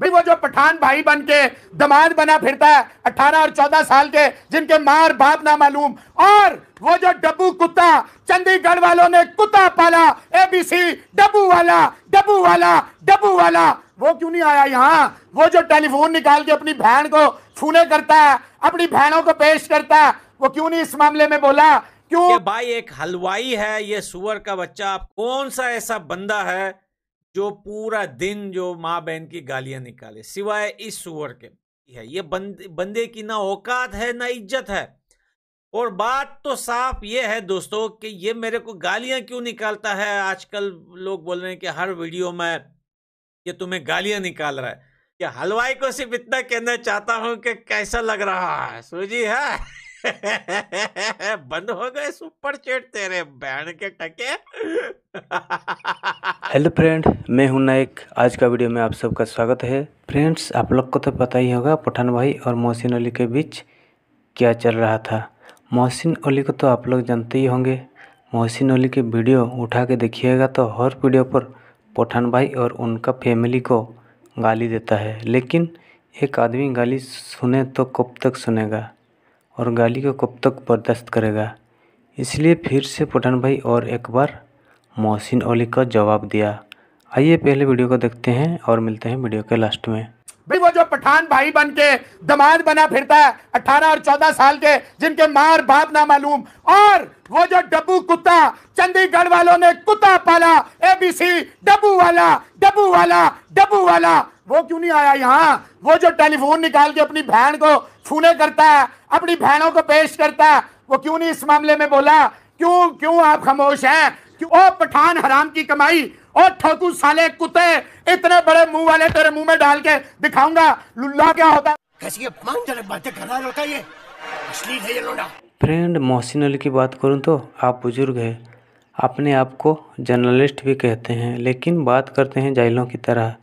भाई वो जो पठान भाई बन के दमाद बना फिरता है अठारह और चौदह साल के जिनके मार बाप ना मालूम और वो जो डब्बू कुत्ता चंडीगढ़ वालों ने कुत्ता पाला एबीसी डब्बू वाला डब्बू वाला डब्बू वाला वो क्यों नहीं आया यहाँ वो जो टेलीफोन निकाल के अपनी बहन को फूले करता है अपनी बहनों को पेश करता है वो क्यों नहीं इस मामले में बोला क्यों भाई एक हलवाई है ये सुअर का बच्चा कौन सा ऐसा बंदा है जो पूरा दिन जो माँ बहन की गालियां निकाले सिवाय इस सुअर के ये बंद, बंदे की ना औकात है ना इज्जत है और बात तो साफ ये है दोस्तों कि ये मेरे को गालियां क्यों निकालता है आजकल लोग बोल रहे हैं कि हर वीडियो में ये तुम्हें गालियां निकाल रहा है कि हलवाई को सिर्फ इतना कहना चाहता हूं कि कैसा लग रहा है सूजी है बंद हो गए सुपर चैट तेरे बहन के टके हेलो फ्रेंड मैं हूं नायक आज का वीडियो में आप सबका स्वागत है फ्रेंड्स आप लोग को तो पता ही होगा पठान भाई और मोहसिन अली के बीच क्या चल रहा था मोहसिन अली को तो आप लोग जानते ही होंगे मोहसिन अली की वीडियो उठा के देखिएगा तो हर वीडियो पर पठान भाई और उनका फैमिली को गाली देता है लेकिन एक आदमी गाली सुने तो कब तक सुनेगा और गाली को कब तक बर्दाश्त करेगा इसलिए फिर से पठान भाई और एक बार मोहसिन अली का जवाब दिया आइए पहले वीडियो को देखते हैं और मिलते हैं वीडियो के लास्ट में भाई वो जो पठान भाई बन के दमाद बना फिरता है अठारह और चौदह साल के जिनके माँ और बाप ना मालूम और वो जो डब्बू कुत्ता चंडीगढ़ वालों ने कुत्ता पाला एबीसी डब्बू वाला डब्बू वाला डब्बू वाला वो क्यों नहीं आया यहाँ वो जो टेलीफोन निकाल के अपनी बहन को फूले करता है अपनी बहनों को पेश करता है वो क्यों नहीं इस मामले में बोला क्यों क्यों आप खामोश हैं क्यों ओ पठान हराम की कमाई और ठाकुर साले कुत्ते इतने बड़े मुंह वाले तेरे मुंह में डाल के दिखाऊंगा लुल्ला क्या होता है कैसी अपमानजनक बातें कर रहा लड़का ये असली है ये लोडा फ्रेंड मोहसिन अली की बात करूं तो आप बुजुर्ग है अपने आप को जर्नलिस्ट भी कहते हैं लेकिन बात करते हैं जाइलों की तरह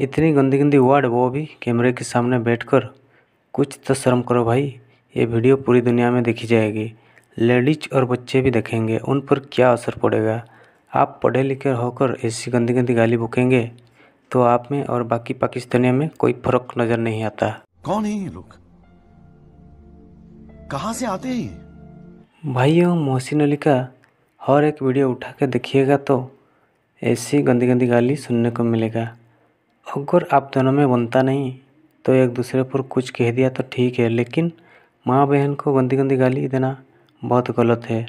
इतनी गंदी गंदी वर्ड वो भी कैमरे के सामने बैठकर कुछ तो शर्म करो भाई ये वीडियो पूरी दुनिया में देखी जाएगी लेडीज और बच्चे भी देखेंगे उन पर क्या असर पड़ेगा आप पढ़े लिखे होकर ऐसी गंदी गंदी गाली बुकेंगे तो आप में और बाकी पाकिस्तानियों में कोई फर्क नजर नहीं आता कौन है ये लोग कहाँ से आते हैं भाइयों मोहसिन अली का हर एक वीडियो उठा के देखिएगा तो ऐसी गंदी गंदी गाली सुनने को मिलेगा अगर आप दोनों में बनता नहीं तो एक दूसरे पर कुछ कह दिया तो ठीक है लेकिन माँ बहन को गंदी गंदी गाली देना बहुत गलत है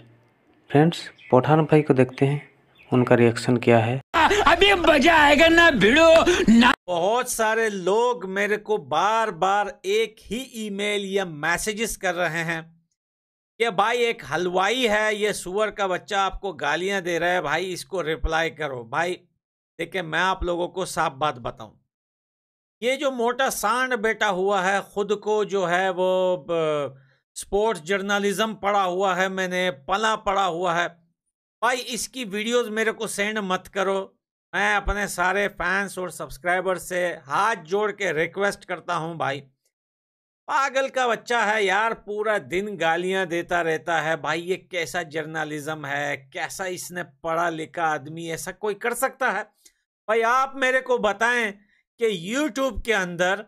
फ्रेंड्स पठान भाई को देखते हैं उनका रिएक्शन क्या है अभी मजा आएगा ना भिड़ो ना बहुत सारे लोग मेरे को बार बार एक ही ईमेल या मैसेजेस कर रहे हैं कि भाई एक हलवाई है ये सुअर का बच्चा आपको गालियां दे रहा है भाई इसको रिप्लाई करो भाई देखिए मैं आप लोगों को साफ बात बताऊं ये जो मोटा सांड बेटा हुआ है खुद को जो है वो स्पोर्ट्स जर्नलिज्म पढ़ा हुआ है मैंने पला पढ़ा हुआ है भाई इसकी वीडियोस मेरे को सेंड मत करो मैं अपने सारे फैंस और सब्सक्राइबर से हाथ जोड़ के रिक्वेस्ट करता हूँ भाई पागल का बच्चा है यार पूरा दिन गालियां देता रहता है भाई ये कैसा जर्नलिज्म है कैसा इसने पढ़ा लिखा आदमी ऐसा कोई कर सकता है भाई आप मेरे को बताएं कि यूट्यूब के अंदर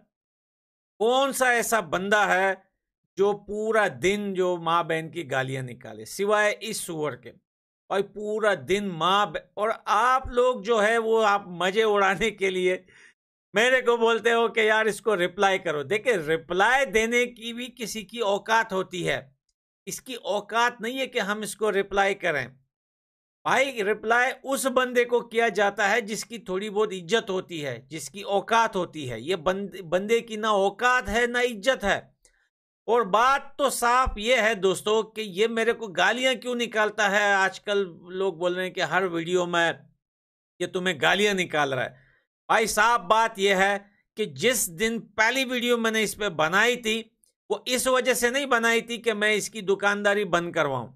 कौन सा ऐसा बंदा है जो पूरा दिन जो माँ बहन की गालियां निकाले सिवाय इस सुअर के और पूरा दिन माँ और आप लोग जो है वो आप मज़े उड़ाने के लिए मेरे को बोलते हो कि यार इसको रिप्लाई करो देखिए रिप्लाई देने की भी किसी की औकात होती है इसकी औकात नहीं है कि हम इसको रिप्लाई करें भाई रिप्लाई उस बंदे को किया जाता है जिसकी थोड़ी बहुत इज्जत होती है जिसकी औकात होती है ये बंद, बंदे की ना औकात है ना इज्जत है और बात तो साफ ये है दोस्तों कि ये मेरे को गालियां क्यों निकालता है आजकल लोग बोल रहे हैं कि हर वीडियो में ये तुम्हें गालियां निकाल रहा है भाई साफ बात यह है कि जिस दिन पहली वीडियो मैंने इस पर बनाई थी वो इस वजह से नहीं बनाई थी कि मैं इसकी दुकानदारी बंद करवाऊं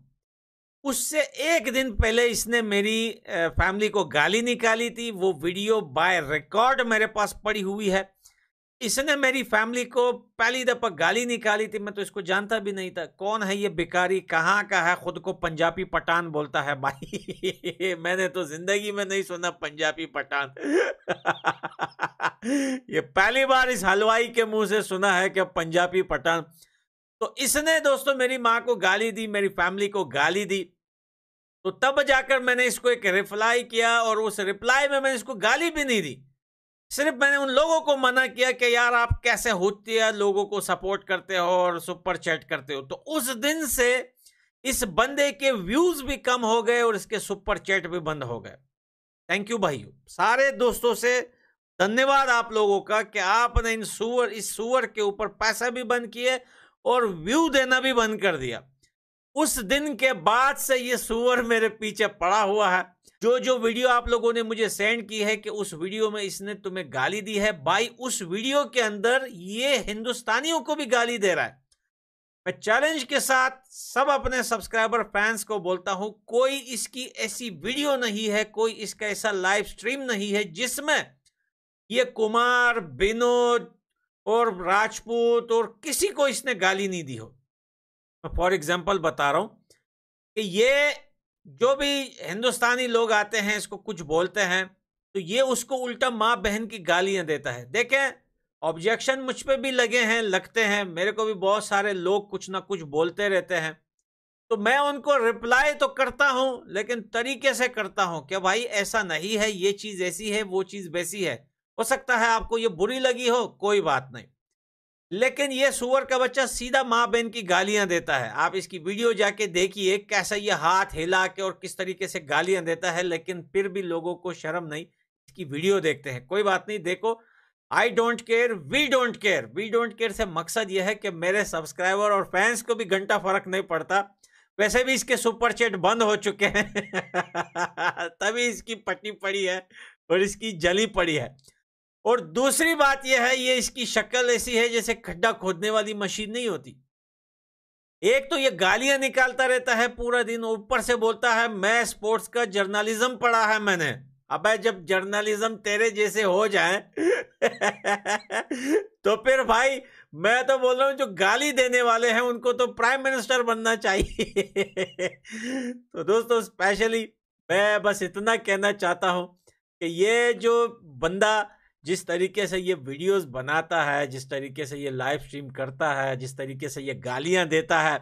उससे एक दिन पहले इसने मेरी फैमिली को गाली निकाली थी वो वीडियो बाय रिकॉर्ड मेरे पास पड़ी हुई है इसने मेरी फैमिली को पहली दफ़ा गाली निकाली थी मैं तो इसको जानता भी नहीं था कौन है ये बिकारी कहाँ का है ख़ुद को पंजाबी पठान बोलता है भाई मैंने तो ज़िंदगी में नहीं सुना पंजाबी पठान ये पहली बार इस हलवाई के मुंह से सुना है कि पंजाबी पठान तो इसने दोस्तों मेरी माँ को गाली दी मेरी फैमिली को गाली दी तो तब जाकर मैंने इसको एक रिप्लाई किया और उस रिप्लाई में मैंने इसको गाली भी नहीं दी सिर्फ मैंने उन लोगों को मना किया कि यार आप कैसे होते है लोगों को सपोर्ट करते हो और सुपर चैट करते हो तो उस दिन से इस बंदे के व्यूज भी कम हो गए और इसके सुपर चैट भी बंद हो गए थैंक यू भाई सारे दोस्तों से धन्यवाद आप लोगों का कि आपने इन सुअर इस सुअर के ऊपर पैसा भी बंद किए और व्यू देना भी बंद कर दिया उस दिन के बाद से ये सुअर मेरे पीछे पड़ा हुआ है जो जो वीडियो आप लोगों ने मुझे सेंड की है कि उस वीडियो में इसने तुम्हें गाली दी है भाई उस वीडियो के अंदर ये हिंदुस्तानियों को भी गाली दे रहा है मैं चैलेंज के साथ सब अपने सब्सक्राइबर फैंस को बोलता हूं कोई इसकी ऐसी वीडियो नहीं है कोई इसका ऐसा लाइव स्ट्रीम नहीं है जिसमें ये कुमार विनोद और राजपूत और किसी को इसने गाली नहीं दी हो मैं फॉर एग्जाम्पल बता रहा हूं कि ये जो भी हिंदुस्तानी लोग आते हैं इसको कुछ बोलते हैं तो ये उसको उल्टा माँ बहन की गालियाँ देता है देखें ऑब्जेक्शन मुझ पर भी लगे हैं लगते हैं मेरे को भी बहुत सारे लोग कुछ ना कुछ बोलते रहते हैं तो मैं उनको रिप्लाई तो करता हूँ लेकिन तरीके से करता हूँ कि भाई ऐसा नहीं है ये चीज़ ऐसी है वो चीज़ वैसी है हो सकता है आपको ये बुरी लगी हो कोई बात नहीं लेकिन ये सुअर का बच्चा सीधा माँ बहन की गालियां देता है आप इसकी वीडियो जाके देखिए कैसा ये हाथ हिला के और किस तरीके से गालियां देता है लेकिन फिर भी लोगों को शर्म नहीं इसकी वीडियो देखते हैं कोई बात नहीं देखो I don't care we don't care we don't care से मकसद यह है कि मेरे सब्सक्राइबर और फैंस को भी घंटा फर्क नहीं पड़ता वैसे भी इसके सुपर चैट बंद हो चुके हैं तभी इसकी पट्टी पड़ी है और इसकी जली पड़ी है और दूसरी बात यह है ये इसकी शक्ल ऐसी है जैसे खड्डा खोदने वाली मशीन नहीं होती एक तो ये गालियां निकालता रहता है पूरा दिन ऊपर से बोलता है मैं स्पोर्ट्स का जर्नलिज्म पढ़ा है मैंने अब जब जर्नलिज्म तेरे जैसे हो जाए तो फिर भाई मैं तो बोल रहा हूं जो गाली देने वाले हैं उनको तो प्राइम मिनिस्टर बनना चाहिए तो दोस्तों स्पेशली मैं बस इतना कहना चाहता हूं कि ये जो बंदा जिस तरीके से ये वीडियोस बनाता है जिस तरीके से ये लाइव स्ट्रीम करता है जिस तरीके से ये गालियां देता है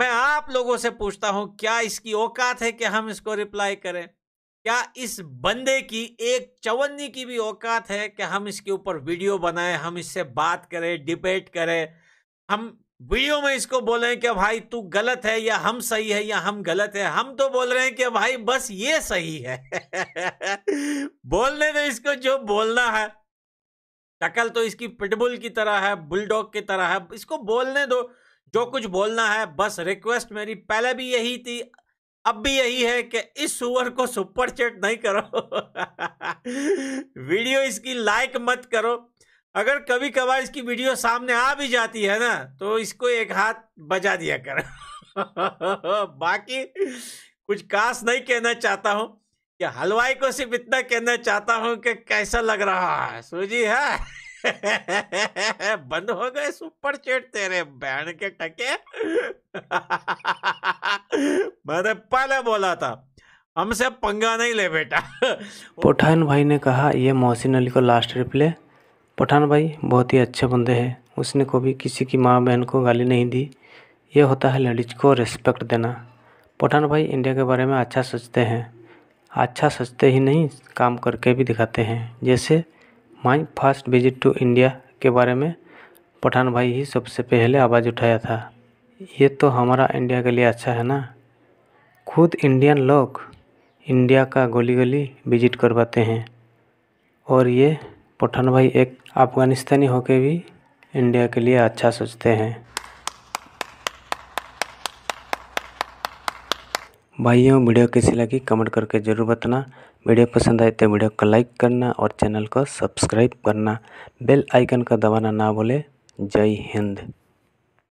मैं आप लोगों से पूछता हूं क्या इसकी औकात है कि हम इसको रिप्लाई करें क्या इस बंदे की एक चवन्नी की भी औकात है कि हम इसके ऊपर वीडियो बनाएं हम इससे बात करें डिबेट करें हम वीडियो में इसको बोल रहे हैं कि भाई तू गलत है या हम सही है या हम गलत है हम तो बोल रहे हैं कि भाई बस ये सही है बोलने दो इसको जो बोलना है टकल तो इसकी पिटबुल की तरह है बुलडॉग की तरह है इसको बोलने दो जो कुछ बोलना है बस रिक्वेस्ट मेरी पहले भी यही थी अब भी यही है कि इस सुअर को सुपर चैट नहीं करो वीडियो इसकी लाइक मत करो अगर कभी कभार इसकी वीडियो सामने आ भी जाती है ना तो इसको एक हाथ बजा दिया कर बाकी कुछ खास नहीं कहना चाहता हूं कि हलवाई को सिर्फ इतना कहना चाहता हूँ कि कैसा लग रहा है सूजी है बंद हो गए सुपर चेट तेरे बहन के टके मैंने पहले बोला था हमसे पंगा नहीं ले बेटा पोठान भाई ने कहा यह मोहसिन अली को लास्ट रिप्ले पठान भाई बहुत ही अच्छे बंदे हैं उसने कभी किसी की माँ बहन को गाली नहीं दी ये होता है लेडीज को रिस्पेक्ट देना पठान भाई इंडिया के बारे में अच्छा सोचते हैं अच्छा सोचते ही नहीं काम करके भी दिखाते हैं जैसे my first visit to India के बारे में पठान भाई ही सबसे पहले आवाज़ उठाया था ये तो हमारा इंडिया के लिए अच्छा है ना खुद इंडियन लोग इंडिया का गली गली विजिट करवाते हैं और ये पठान भाई एक अफ़ग़ानिस्तानी होके भी इंडिया के लिए अच्छा सोचते हैं भाइयों वीडियो कैसी लगी कमेंट करके ज़रूर बताना वीडियो पसंद आए तो वीडियो को लाइक करना और चैनल को सब्सक्राइब करना बेल आइकन का दबाना ना भूले जय हिंद